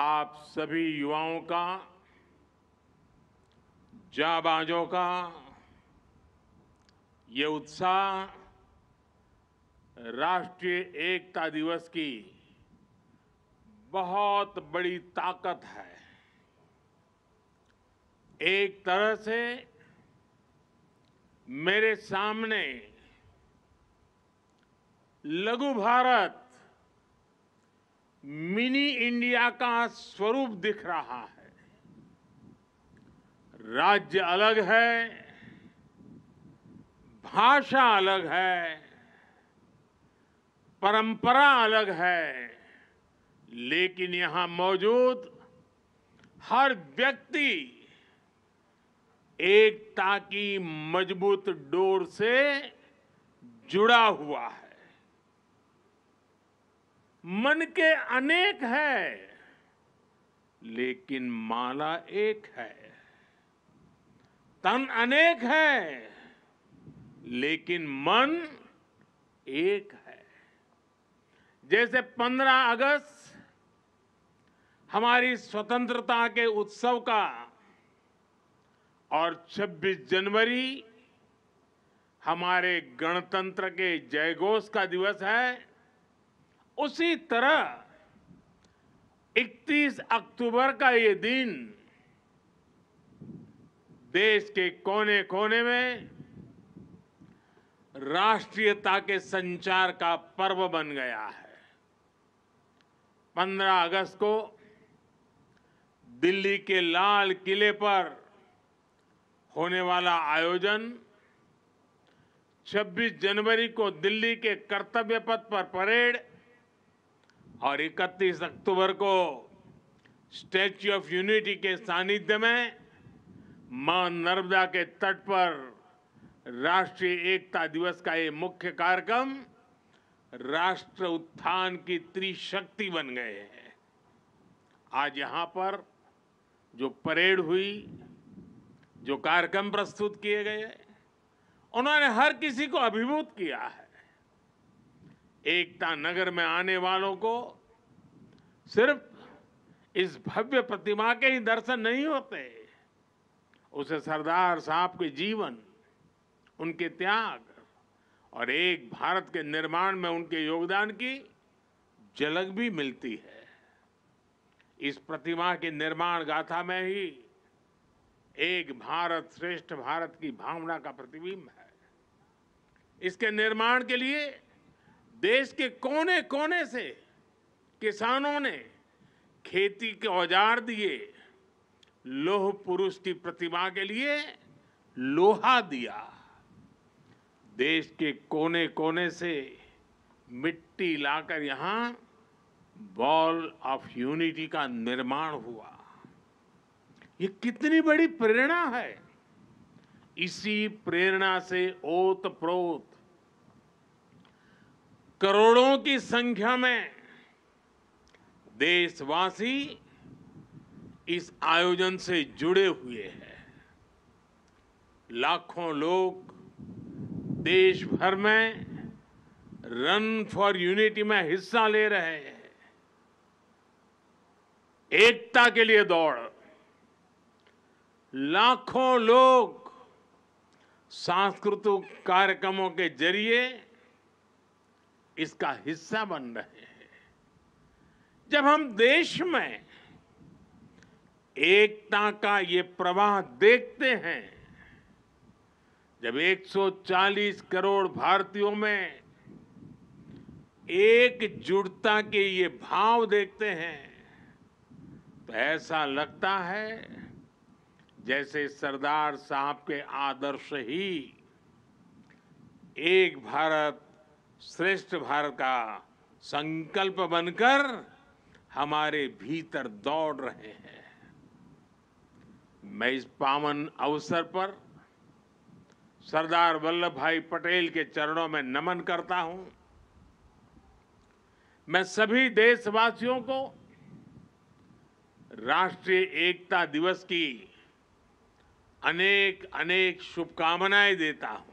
आप सभी युवाओं का जाबाजों का ये उत्साह राष्ट्रीय एकता दिवस की बहुत बड़ी ताकत है एक तरह से मेरे सामने लघु भारत मिनी इंडिया का स्वरूप दिख रहा है राज्य अलग है भाषा अलग है परंपरा अलग है लेकिन यहां मौजूद हर व्यक्ति एकता की मजबूत डोर से जुड़ा हुआ है मन के अनेक है लेकिन माला एक है तन अनेक है लेकिन मन एक है जैसे 15 अगस्त हमारी स्वतंत्रता के उत्सव का और 26 जनवरी हमारे गणतंत्र के जयघोष का दिवस है उसी तरह 31 अक्टूबर का ये दिन देश के कोने कोने में राष्ट्रीयता के संचार का पर्व बन गया है 15 अगस्त को दिल्ली के लाल किले पर होने वाला आयोजन 26 जनवरी को दिल्ली के कर्तव्य पथ पर परेड और 31 अक्टूबर को स्टैच्यू ऑफ यूनिटी के सानिध्य में मां नर्मदा के तट पर राष्ट्रीय एकता दिवस का ये मुख्य कार्यक्रम राष्ट्र उत्थान की त्रिशक्ति बन गए हैं आज यहाँ पर जो परेड हुई जो कार्यक्रम प्रस्तुत किए गए उन्होंने हर किसी को अभिभूत किया है एकता नगर में आने वालों को सिर्फ इस भव्य प्रतिमा के ही दर्शन नहीं होते उसे सरदार साहब के जीवन उनके त्याग और एक भारत के निर्माण में उनके योगदान की झलक भी मिलती है इस प्रतिमा के निर्माण गाथा में ही एक भारत श्रेष्ठ भारत की भावना का प्रतिबिंब है इसके निर्माण के लिए देश के कोने कोने से किसानों ने खेती के औजार दिए लोह पुरुष की प्रतिमा के लिए लोहा दिया देश के कोने कोने से मिट्टी लाकर यहां बॉल ऑफ यूनिटी का निर्माण हुआ ये कितनी बड़ी प्रेरणा है इसी प्रेरणा से ओत प्रोत करोड़ों की संख्या में देशवासी इस आयोजन से जुड़े हुए हैं लाखों लोग देश भर में रन फॉर यूनिटी में हिस्सा ले रहे हैं एकता के लिए दौड़ लाखों लोग सांस्कृतिक कार्यक्रमों के जरिए इसका हिस्सा बन रहे हैं जब हम देश में एकता का ये प्रवाह देखते हैं जब 140 करोड़ भारतीयों में एकजुटता के ये भाव देखते हैं तो ऐसा लगता है जैसे सरदार साहब के आदर्श ही एक भारत श्रेष्ठ भारत का संकल्प बनकर हमारे भीतर दौड़ रहे हैं मैं इस पावन अवसर पर सरदार वल्लभ भाई पटेल के चरणों में नमन करता हूं मैं सभी देशवासियों को राष्ट्रीय एकता दिवस की अनेक अनेक शुभकामनाएं देता हूं